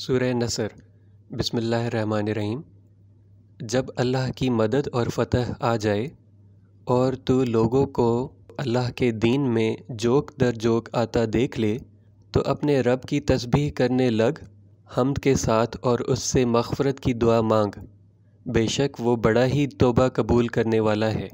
सुर नसर रहीम जब अल्लाह की मदद और फ़तह आ जाए और तू लोगों को अल्लाह के दीन में जोक दर जोक आता देख ले तो अपने रब की तस्बीह करने लग हमद के साथ और उससे मफ़रत की दुआ मांग बेशक वो बड़ा ही तोबा कबूल करने वाला है